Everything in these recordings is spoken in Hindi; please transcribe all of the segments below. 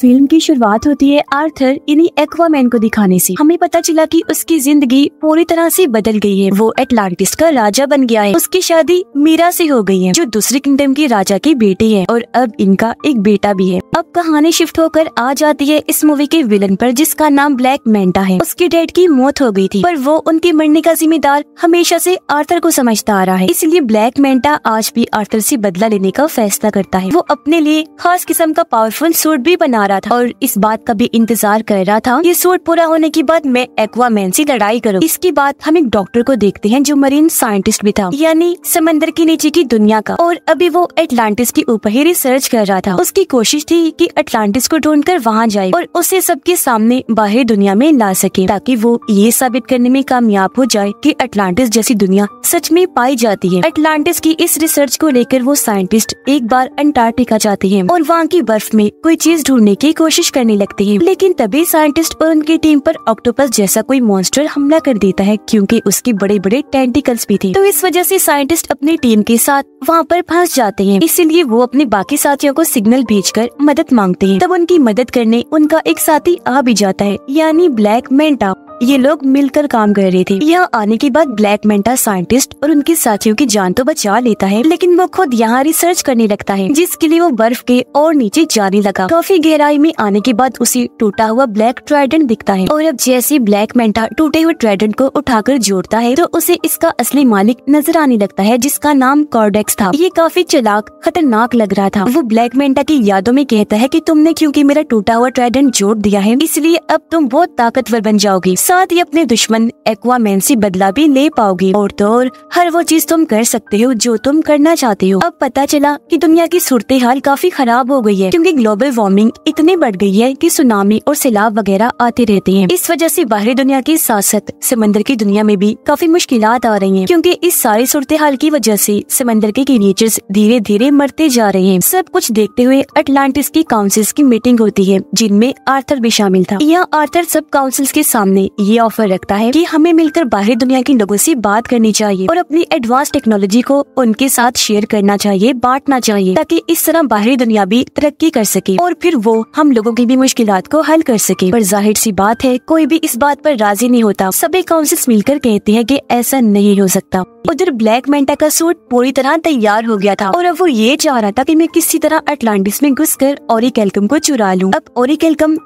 फिल्म की शुरुआत होती है आर्थर इन्हीं एक्वामैन को दिखाने से हमें पता चला कि उसकी जिंदगी पूरी तरह से बदल गई है वो एटलांटिस का राजा बन गया है उसकी शादी मीरा से हो गई है जो दूसरी किंगडम की राजा की बेटी है और अब इनका एक बेटा भी है अब कहानी शिफ्ट होकर आ जाती है इस मूवी के विलन पर जिसका नाम ब्लैक मेंटा है उसके डैड की मौत हो गई थी पर वो उनके मरने का जिम्मेदार हमेशा से आर्थर को समझता आ रहा है इसलिए ब्लैक मेंटा आज भी आर्थर से बदला लेने का फैसला करता है वो अपने लिए खास किस्म का पावरफुल सूट भी बना रहा था और इस बात का भी इंतजार कर रहा था ये सूट पूरा होने के बाद मैं एक्वामैन से लड़ाई करूँ इसके बाद हम एक डॉक्टर को देखते हैं जो मरीन साइंटिस्ट भी था यानी समंदर के नीचे की दुनिया का और अभी वो अटलांटिस के ऊपर ही रिसर्च कर रहा था उसकी कोशिश थी कि अटलांटिस को ढूंढ कर वहाँ जाए और उसे सबके सामने बाहर दुनिया में ला सके ताकि वो ये साबित करने में कामयाब हो जाए कि अटलांटिस जैसी दुनिया सच में पाई जाती है अटलांटिस की इस रिसर्च को लेकर वो साइंटिस्ट एक बार अंटार्कटिका जाते हैं और वहाँ की बर्फ में कोई चीज ढूंढने की कोशिश करने लगती है लेकिन तभी साइंटिस्ट और उनकी टीम पर ऑक्टोपस जैसा कोई मॉन्स्टर हमला कर देता है क्योंकि उसके बड़े बड़े टेंटिकल्स भी थे तो इस वजह से साइंटिस्ट अपनी टीम के साथ वहाँ पर फंस जाते हैं इसीलिए वो अपने बाकी साथियों को सिग्नल कर मदद मांगते हैं तब उनकी मदद करने उनका एक साथी आ भी जाता है यानी ब्लैक मेंटा ये लोग मिलकर काम कर रहे थे यहाँ आने के बाद ब्लैक मेंटा साइंटिस्ट और उनके साथियों की जान तो बचा लेता है लेकिन वो खुद यहाँ रिसर्च करने लगता है जिसके लिए वो बर्फ के और नीचे जाने लगा काफी गहराई में आने के बाद उसे टूटा हुआ ब्लैक ट्राइडेंट दिखता है और अब जैसे ब्लैक मेंटा टूटे हुए ट्राइडेंट को उठाकर जोड़ता है तो उसे इसका असली मालिक नजर आने लगता है जिसका नाम कॉर्डेक्स था ये काफी चलाक खतरनाक लग रहा था वो ब्लैक मेंटा की यादों में कहता है की तुमने क्यूँकी मेरा टूटा हुआ ट्राइडेंट जोड़ दिया है इसलिए अब तुम बहुत ताकतवर बन जाओगी साथ ही अपने दुश्मन एक्वामैन से बदला भी ले पाओगी और तो और हर वो चीज तुम कर सकते हो जो तुम करना चाहते हो अब पता चला कि दुनिया की सूरत हाल काफी खराब हो गई है क्योंकि ग्लोबल वार्मिंग इतनी बढ़ गई है कि सुनामी और सैलाब वगैरह आते रहते हैं इस वजह से बाहरी दुनिया के साथ साथ समंदर की दुनिया में भी काफी मुश्किल आ रही है क्यूँकी इस सारी सूरत हाल की वजह से समंदर के नेचर धीरे धीरे मरते जा रहे हैं सब कुछ देखते हुए अटलांटिस की काउंसिल्स की मीटिंग होती है जिनमें आर्थर भी शामिल था यह आर्थर सब काउंसिल्स के सामने ये ऑफर रखता है कि हमें मिलकर बाहरी दुनिया के लोगों से बात करनी चाहिए और अपनी एडवांस टेक्नोलॉजी को उनके साथ शेयर करना चाहिए बांटना चाहिए ताकि इस तरह बाहरी दुनिया भी तरक्की कर सके और फिर वो हम लोगों की भी मुश्किल को हल कर सके पर जाहिर सी बात है कोई भी इस बात पर राजी नहीं होता सभी काउंसिल्स मिलकर कहते हैं कि ऐसा नहीं हो सकता उधर ब्लैक मेंटा का सूट पूरी तरह तैयार हो गया था और अब वो ये चाह रहा था कि मैं किसी तरह अटलांटिस में घुस कर ओरिकैल्कम को चुरा लूँ अब और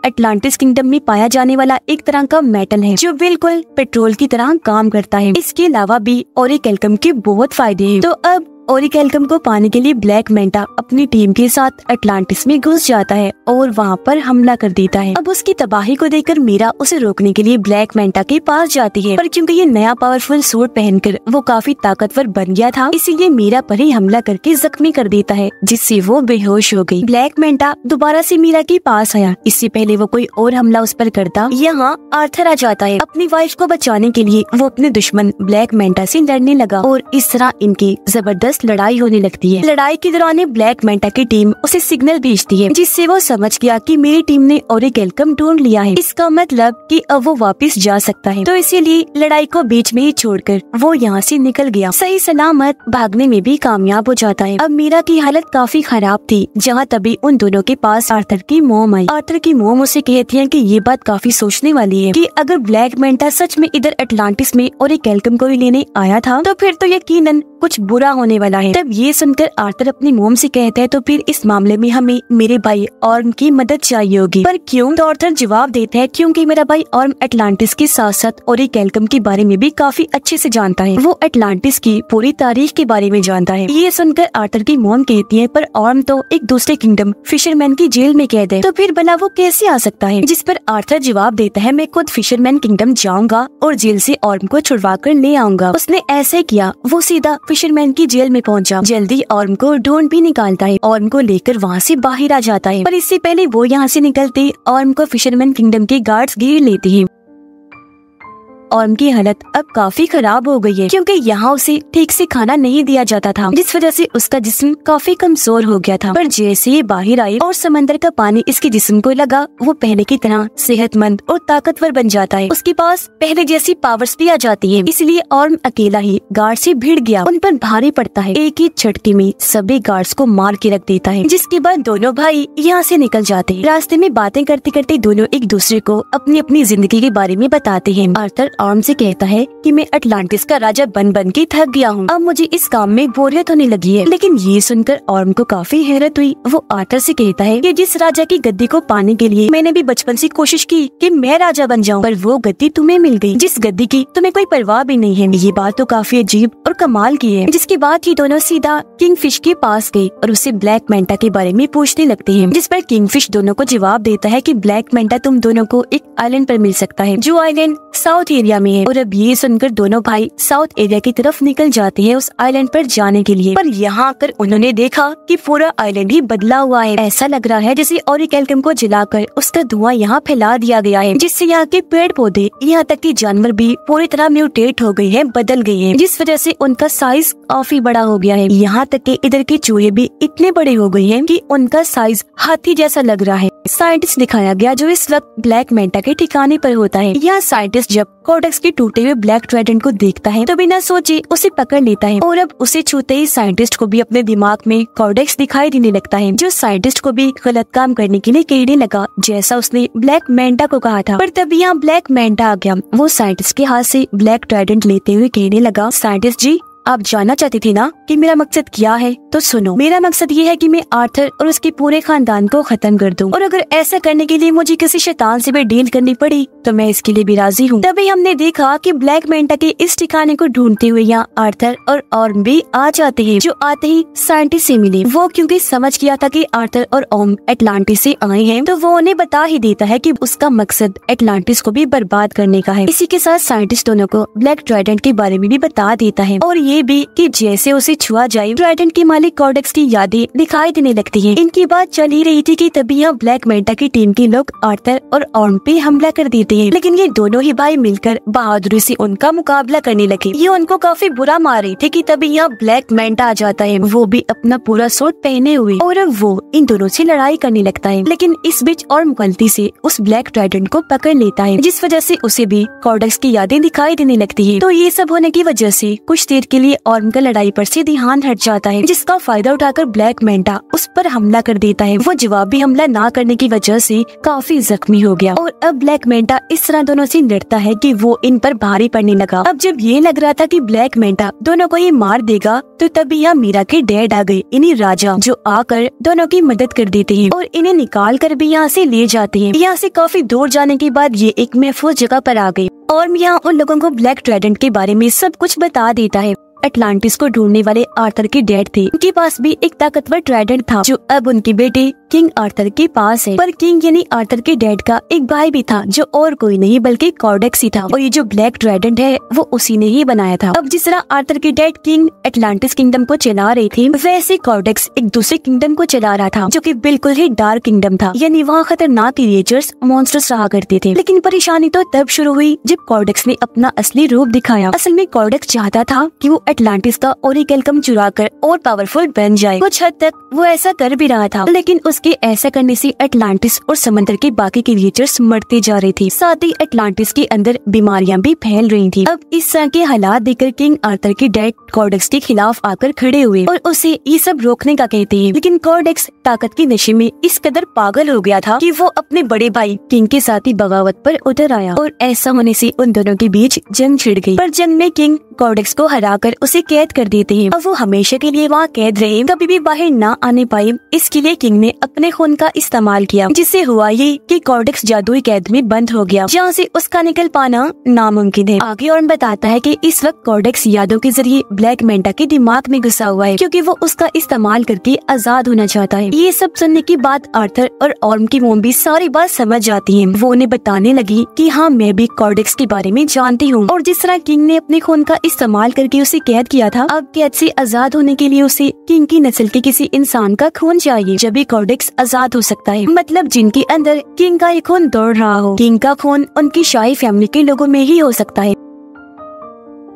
अटलांटिस किंगडम में पाया जाने वाला एक तरह का मेटल है जो बिल्कुल पेट्रोल की तरह काम करता है इसके अलावा भी और एक एल्कम के बहुत फायदे हैं तो अब ओरिक एल्कम को पाने के लिए ब्लैक मेंटा अपनी टीम के साथ अटलांटिस में घुस जाता है और वहाँ पर हमला कर देता है अब उसकी तबाही को देखकर मीरा उसे रोकने के लिए ब्लैक मेंटा के पास जाती है पर क्योंकि ये नया पावरफुल सूट पहनकर वो काफी ताकतवर बन गया था इसीलिए मीरा पर ही हमला करके जख्मी कर देता है जिससे वो बेहोश हो गयी ब्लैक मेंटा दोबारा ऐसी मीरा के पास आया इससे पहले वो कोई और हमला उस पर करता यहाँ आर्थर आ जाता है अपनी वाइफ को बचाने के लिए वो अपने दुश्मन ब्लैक मेंटा ऐसी लड़ने लगा और इस तरह इनकी जबरदस्त जबरदस्त लड़ाई होने लगती है लड़ाई के दौरान ब्लैक मेंटा की टीम उसे सिग्नल भेजती है जिससे वो समझ गया कि मेरी टीम ने और एक एलकम ढूंढ लिया है इसका मतलब कि अब वो वापस जा सकता है तो इसीलिए लड़ाई को बीच में ही छोड़कर वो यहाँ से निकल गया सही सलामत भागने में भी कामयाब हो जाता है अब मीरा की हालत काफी खराब थी जहाँ तभी उन दोनों के पास आर्थर की मोम आई आर्थर की मोम उसे कहती है की ये बात काफी सोचने वाली है की अगर ब्लैक मेंटा सच में इधर अटलांटिस में और एक एलकम को भी लेने आया था तो फिर तो यकीनन कुछ बुरा होने वाला है तब ये सुनकर आर्थर अपनी मोम से कहते हैं तो फिर इस मामले में हमें मेरे भाई और उनकी मदद चाहिए होगी पर क्यों तो आर्थर जवाब देता है क्योंकि मेरा भाई और अटलांटिस के साथ साथ और कैलकम के बारे में भी काफी अच्छे से जानता है वो अटलांटिस की पूरी तारीख के बारे में जानता है ये सुनकर आर्थर की मोम कहती है पर और तो एक दूसरे किंगडम फिशरमैन की जेल में कैद है तो फिर भला वो कैसे आ सकता है जिस पर आर्थर जवाब देता है मैं खुद फिशरमैन किंगडम जाऊंगा और जेल से ऑर्म को छुड़वा कर ले आऊंगा उसने ऐसे किया वो सीधा फिशरमैन की जेल में पहुंचा। जल्दी ऑर्म को ढूंढ भी निकालता है ऑर्म को लेकर वहाँ से बाहर आ जाता है पर इससे पहले वो यहाँ से निकलते ऑर्म को फिशरमैन किंगडम के गार्ड्स घेर लेते हैं ओम की हालत अब काफी खराब हो गई है क्योंकि यहाँ उसे ठीक से खाना नहीं दिया जाता था जिस वजह से उसका जिस्म काफी कमजोर हो गया था पर जैसे ही बाहर आई और समंदर का पानी इसके जिस्म को लगा वो पहले की तरह सेहतमंद और ताकतवर बन जाता है उसके पास पहले जैसी पावर्स भी आ जाती है इसलिए और अकेला ही गार्ड से भिड़ गया उन पर भारी पड़ता है एक ही झटके में सभी गार्ड्स को मार के रख देता है जिसके बाद दोनों भाई यहाँ से निकल जाते हैं रास्ते में बातें करते करते दोनों एक दूसरे को अपनी अपनी जिंदगी के बारे में बताते हैं आर्थर आर्म से कहता है कि मैं अटलांटिस का राजा बन बन के थक गया हूँ अब मुझे इस काम में बोरियत तो होने लगी है लेकिन ये सुनकर आर्म को काफी हैरत हुई वो आर्थर से कहता है कि जिस राजा की गद्दी को पाने के लिए मैंने भी बचपन से कोशिश की कि मैं राजा बन जाऊँ पर वो गद्दी तुम्हें मिल गई जिस गद्दी की तुम्हें कोई परवाह भी नहीं है ये बात तो काफी अजीब और कमाल की है जिसके बाद ये दोनों सीधा किंग फिश के पास गयी और उसे ब्लैक मेंटा के बारे में पूछने लगते है जिस पर किंग फिश दोनों को जवाब देता है की ब्लैक मेंटा तुम दोनों को एक आइलैंड पर मिल सकता है जो आइलैंड साउथ एरिया एरिया में है और अब ये सुनकर दोनों भाई साउथ एरिया की तरफ निकल जाते हैं उस आइलैंड पर जाने के लिए पर यहाँ आकर उन्होंने देखा कि पूरा आइलैंड ही बदला हुआ है ऐसा लग रहा है जैसे और कैल्कम को जलाकर उसका धुआं यहाँ फैला दिया गया है जिससे यहाँ के पेड़ पौधे यहाँ तक की जानवर भी पूरी तरह म्यूटेट हो गए हैं बदल गए हैं जिस वजह से उनका साइज काफी बड़ा हो गया है यहाँ तक के इधर के चूहे भी इतने बड़े हो गए हैं कि उनका साइज हाथी जैसा लग रहा है साइंटिस्ट दिखाया गया जो इस वक्त ब्लैक मेंटा के ठिकाने पर होता है यह साइंटिस्ट जब कोडेक्स के टूटे हुए ब्लैक ट्राइडेंट को देखता है तो बिना सोचे उसे पकड़ लेता है और अब उसे छूते ही साइंटिस्ट को भी अपने दिमाग में कोडेक्स दिखाई देने लगता है जो साइंटिस्ट को भी गलत काम करने के लिए कहने लगा जैसा उसने ब्लैक मेंटा को कहा था पर तभी यहाँ ब्लैक मेंटा आ गया वो साइंटिस्ट के हाथ से ब्लैक ट्राइडेंट लेते हुए कहने लगा साइंटिस्ट जी आप जानना चाहती थी ना कि मेरा मकसद क्या है तो सुनो मेरा मकसद ये है कि मैं आर्थर और उसके पूरे खानदान को खत्म कर दूं और अगर ऐसा करने के लिए मुझे किसी शैतान से भी डील करनी पड़ी तो मैं इसके लिए भी राजी हूँ तभी हमने देखा कि ब्लैक मेंटा के इस ठिकाने को ढूंढते हुए यहाँ आर्थर और और भी आ जाते हैं जो आते ही साइंटिस्ट से मिले वो क्योंकि समझ गया था कि आर्थर और ओम एटलांटिस से आए हैं तो वो उन्हें बता ही देता है कि उसका मकसद एटलांटिस को भी बर्बाद करने का है इसी के साथ साइंटिस्ट दोनों को ब्लैक ट्राइडेंट के बारे में भी बता देता है और ये ये भी कि जैसे उसे छुआ जाए ट्राइडेंट के मालिक कॉर्डेक्स की यादें दिखाई देने लगती है इनकी बात चल ही रही थी की तभी यहाँ ब्लैक मेंटा की टीम के लोग आर्थर और ऑर्म पे हमला कर देते हैं लेकिन ये दोनों ही भाई मिलकर बहादुरी से उनका मुकाबला करने लगे ये उनको काफी बुरा मार रही थी की तभी यहाँ ब्लैक मेंटा आ जाता है वो भी अपना पूरा सूट पहने हुए और वो इन दोनों ऐसी लड़ाई करने लगता है लेकिन इस बीच और गलती ऐसी उस ब्लैक ट्राइडेंट को पकड़ लेता है जिस वजह ऐसी उसे भी कॉर्डक्स की यादें दिखाई देने लगती है तो ये सब होने की वजह से कुछ देर के लिए और उनका लड़ाई पर सीधी हान हट जाता है जिसका फायदा उठाकर ब्लैक मेंटा उस पर हमला कर देता है वो जवाबी हमला ना करने की वजह से काफी जख्मी हो गया और अब ब्लैक मेंटा इस तरह दोनों से लड़ता है कि वो इन पर भारी पड़ने लगा अब जब ये लग रहा था कि ब्लैक मेंटा दोनों को ये मार देगा तो तभी यहाँ मीरा के डैड आ गए इन्हीं राजा जो आकर दोनों की मदद कर देते हैं और इन्हें निकाल कर भी यहाँ से ले जाते हैं यहाँ से काफी दूर जाने के बाद ये एक महफूज जगह पर आ गए और यहाँ उन लोगों को ब्लैक ट्रेडेंट के बारे में सब कुछ बता देता है अटलांटिस को ढूंढने वाले आर्थर की डेड थी उनके पास भी एक ताकतवर ट्राइडेंट था जो अब उनकी बेटी किंग आर्थर के पास है पर किंग यानी आर्थर के डैड का एक भाई भी था जो और कोई नहीं बल्कि कॉर्डेक्स ही था और ये जो ब्लैक ड्रैगन है वो उसी ने ही बनाया था अब जिस तरह आर्थर के डैड किंग एटलांटिस किंगडम को चला रही थी वैसे कॉर्डेक्स एक दूसरे किंगडम को चला रहा था जो की बिल्कुल ही डार्क किंगडम था यानी वहाँ खतरनाक क्रिएचर्स मॉन्स्टर्स रहा करते थे लेकिन परेशानी तो तब शुरू हुई जब कॉर्डेक्स ने अपना असली रूप दिखाया असल में कॉर्डेक्स चाहता था कि वो एटलांटिस का और चुरा कर और पावरफुल बन जाए कुछ हद तक वो ऐसा कर भी रहा था लेकिन उस के ऐसा करने से अटलांटिस और समंदर के बाकी क्रिएचर्स मरते जा रहे थे साथ ही अटलांटिस के अंदर बीमारियां भी फैल रही थी अब इस तरह के हालात देखकर किंग आर्थर के डेड कॉर्डेक्स के खिलाफ आकर खड़े हुए और उसे ये सब रोकने का कहते हैं लेकिन कॉर्डेक्स ताकत के नशे में इस कदर पागल हो गया था कि वो अपने बड़े भाई किंग के साथ ही बगावत पर उतर आया और ऐसा होने से उन दोनों के बीच जंग छिड़ गयी पर जंग में किंग कॉर्डेक्स को हरा कर उसे कैद कर देते हैं और वो हमेशा के लिए वहाँ कैद रहे कभी भी बाहर न आने पाए इसके लिए किंग ने अपने खून का इस्तेमाल किया जिससे हुआ ये कि कॉर्डिक्स जादुई कैद में बंद हो गया जहाँ से उसका निकल पाना नामुमकिन है आगे और बताता है कि इस वक्त कॉर्डेक्स यादव के जरिए ब्लैक मेंटा के दिमाग में घुसा हुआ है क्योंकि वो उसका इस्तेमाल करके आजाद होना चाहता है ये सब सुनने की बात आर्थर और ऑर्म की मोम भी सारी बात समझ जाती है वो उन्हें बताने लगी की हाँ मैं भी कॉर्डिक्स के बारे में जानती हूँ और जिस तरह किंग ने अपने खून का इस्तेमाल करके उसे कैद किया था अब कैद ऐसी आजाद होने के लिए उसे किंग की नस्ल के किसी इंसान का खून चाहिए जब भी सेक्स आजाद हो सकता है मतलब जिनके अंदर किंग का एक खून दौड़ रहा हो किंग का खून उनकी शाही फैमिली के लोगों में ही हो सकता है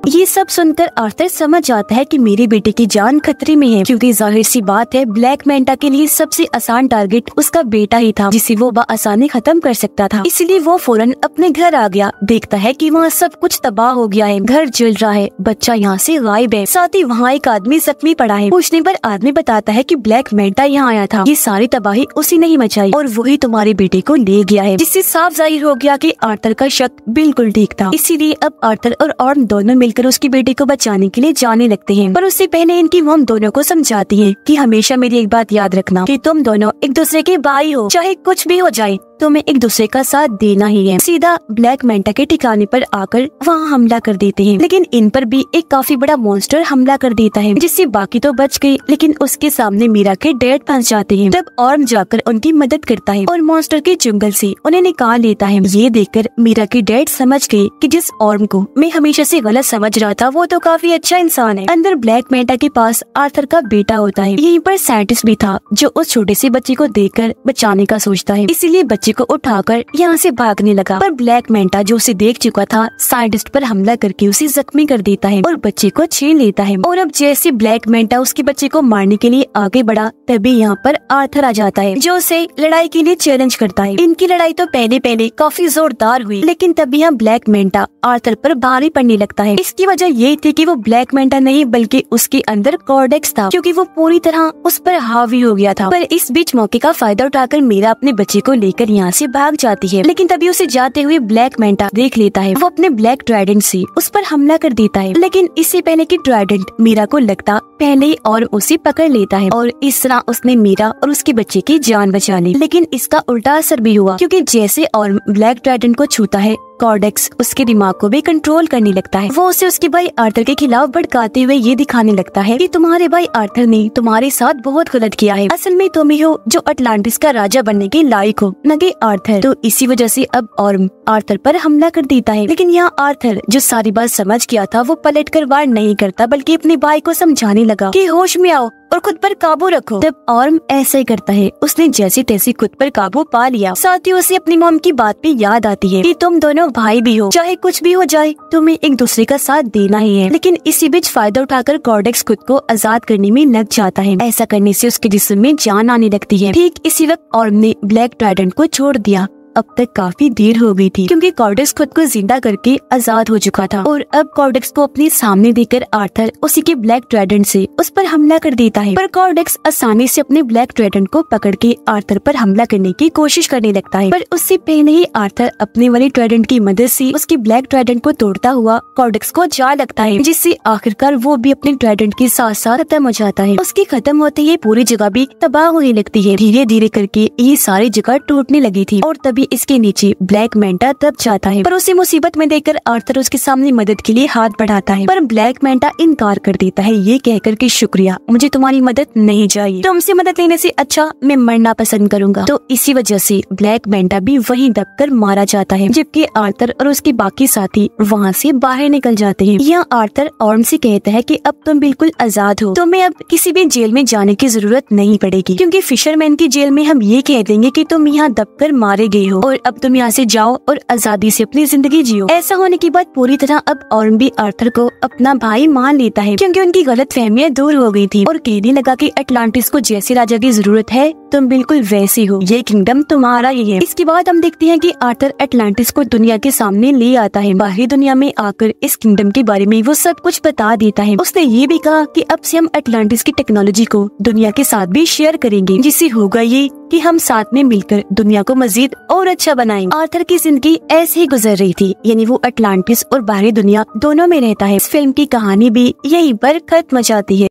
ये सब सुनकर आर्थर समझ जाता है कि मेरे बेटे की जान खतरे में है क्योंकि जाहिर सी बात है ब्लैक मेंटा के लिए सबसे आसान टारगेट उसका बेटा ही था जिसे वो आसानी खत्म कर सकता था इसलिए वो फौरन अपने घर आ गया देखता है कि वहाँ सब कुछ तबाह हो गया है घर जल रहा है बच्चा यहाँ ऐसी गायब है साथ ही वहाँ एक आदमी जख्मी पड़ा है पूछने आरोप आदमी बताता है की ब्लैक मेंटा यहाँ आया था ये सारी तबाही उसी नहीं मचाई और वही तुम्हारे बेटे को ले गया है जिससे साफ जाहिर हो गया की आर्थर का शक बिल्कुल ठीक था इसीलिए अब आर्थर और दोनों मिलकर मिलकर उसकी बेटी को बचाने के लिए जाने लगते हैं पर उससे पहले इनकी मोम दोनों को समझाती है कि हमेशा मेरी एक बात याद रखना कि तुम दोनों एक दूसरे के भाई हो चाहे कुछ भी हो जाए तुम्हें एक दूसरे का साथ देना ही है सीधा ब्लैक मेंटा के ठिकाने पर आकर वहाँ हमला कर देते हैं लेकिन इन पर भी एक काफी बड़ा मॉन्स्टर हमला कर देता है जिससे बाकी तो बच गई लेकिन उसके सामने मीरा के डेड पहुँच जाते हैं तब और जाकर उनकी मदद करता है और मॉन्स्टर के जंगल से उन्हें निकाल लेता है ये देख मीरा की डेड समझ गयी की जिस और को मैं हमेशा ऐसी गलत समझ समझ रहा था वो तो काफी अच्छा इंसान है अंदर ब्लैक मेटा के पास आर्थर का बेटा होता है यहीं पर साइंटिस्ट भी था जो उस छोटे से बच्चे को देखकर बचाने का सोचता है इसीलिए बच्चे को उठाकर यहाँ से भागने लगा पर ब्लैक मेंटा जो उसे देख चुका था साइंटिस्ट पर हमला करके उसे जख्मी कर देता है और बच्चे को छीन लेता है और अब जैसे ब्लैक मेंटा उसके बच्चे को मारने के लिए आगे बढ़ा तभी यहाँ पर आर्थर आ जाता है जो उसे लड़ाई के लिए चैलेंज करता है इनकी लड़ाई तो पहले पहले काफी जोरदार हुई लेकिन तभी यहाँ ब्लैक मेंटा आर्थर पर भारी पड़ने लगता है इसकी वजह ये थी कि वो ब्लैक मेंटा नहीं बल्कि उसके अंदर कॉर्डेक्स था क्योंकि वो पूरी तरह उस पर हावी हो गया था पर इस बीच मौके का फायदा उठाकर मीरा अपने बच्चे को लेकर यहाँ से भाग जाती है लेकिन तभी उसे जाते हुए ब्लैक मेंटा देख लेता है वो अपने ब्लैक ट्राइडेंट से उस पर हमला कर देता है लेकिन इससे पहले की ट्राइडेंट मीरा को लगता पहले और उसे पकड़ लेता है और इस तरह उसने मीरा और उसके बच्चे की जान बचा ली लेकिन इसका उल्टा असर भी हुआ क्योंकि जैसे और ब्लैक ट्राइडेंट को छूता है कॉर्डेक्स उसके दिमाग को भी कंट्रोल करने लगता है वो उसे उसके भाई आर्थर के खिलाफ भड़काते हुए ये दिखाने लगता है कि तुम्हारे भाई आर्थर ने तुम्हारे साथ बहुत गलत किया है असल में तुम ही हो जो अटलांटिस का राजा बनने के लायक हो नगे आर्थर तो इसी वजह से अब और आर्थर पर हमला कर देता है लेकिन यहाँ आर्थर जो सारी बात समझ गया था वो पलट कर वार नहीं करता बल्कि अपने भाई को समझाने लगा कि होश में आओ और खुद पर काबू रखो तब आर्म ऐसा ही करता है उसने जैसी तैसी खुद पर काबू पा लिया साथ ही उसे अपनी मोम की बात भी याद आती है कि तुम दोनों भाई भी हो चाहे कुछ भी हो जाए तुम्हें एक दूसरे का साथ देना ही है लेकिन इसी बीच फायदा उठाकर कॉर्डेक्स खुद को आजाद करने में लग जाता है ऐसा करने से उसके जिसम में जान आने लगती है ठीक इसी वक्त और ने ब्लैक ट्राइडेंट को छोड़ दिया अब तक काफी देर हो गई थी क्योंकि कॉर्डेक्स खुद को जिंदा करके आजाद हो चुका था और अब कॉर्डेक्स को अपने सामने देकर आर्थर उसी के ब्लैक ट्रेडेंट से उस पर हमला कर देता है पर कॉर्डेक्स आसानी से अपने ब्लैक ट्रेडेंट को पकड़ के आर्थर पर हमला करने की कोशिश करने लगता है पर उससे पहले ही आर्थर अपने वाले ट्रेडेंट की मदद से उसके ब्लैक ट्रेडेंट को तोड़ता हुआ कॉर्डेक्स को जा लगता है जिससे आखिरकार वो भी अपने ट्रेडेंट के साथ साथ खत्म हो जाता है उसके खत्म होते ही पूरी जगह भी तबाह होने लगती है धीरे धीरे करके ये सारी जगह टूटने लगी थी और तभी भी इसके नीचे ब्लैक मेंटा दब जाता है पर उसे मुसीबत में देखकर आर्थर उसके सामने मदद के लिए हाथ बढ़ाता है पर ब्लैक मेंटा इनकार कर देता है ये कहकर की शुक्रिया मुझे तुम्हारी मदद नहीं चाहिए तुमसे तो मदद लेने से अच्छा मैं मरना पसंद करूंगा तो इसी वजह से ब्लैक मेंटा भी वहीं दबकर मारा जाता है जबकि आर्थर और उसके बाकी साथी वहाँ से बाहर निकल जाते हैं यहाँ आर्थर और कहता है कि अब तुम बिल्कुल आजाद हो तुम्हें अब किसी भी जेल में जाने की जरूरत नहीं पड़ेगी क्योंकि फिशरमैन की जेल में हम ये कह देंगे कि तुम यहाँ दबकर मारे गए हो हो और अब तुम यहाँ से जाओ और आजादी से अपनी जिंदगी जियो ऐसा होने के बाद पूरी तरह अब और भी आर्थर को अपना भाई मान लेता है क्योंकि उनकी गलत फहमियाँ दूर हो गई थी और कहने लगा कि अटलांटिस को जैसे राजा की जरूरत है तुम बिल्कुल वैसे हो ये किंगडम तुम्हारा ही है इसके बाद हम देखते हैं कि आर्थर अटलांटिस को दुनिया के सामने ले आता है बाहरी दुनिया में आकर इस किंगडम के बारे में वो सब कुछ बता देता है उसने ये भी कहा कि अब से हम अटलांटिस की टेक्नोलॉजी को दुनिया के साथ भी शेयर करेंगे जिससे होगा ये कि हम साथ में मिलकर दुनिया को मजीद और अच्छा बनाए आर्थर की जिंदगी ऐसे ही गुजर रही थी यानी वो अटलांटिस और बाहरी दुनिया दोनों में रहता है इस फिल्म की कहानी भी यही पर खत्म जाती है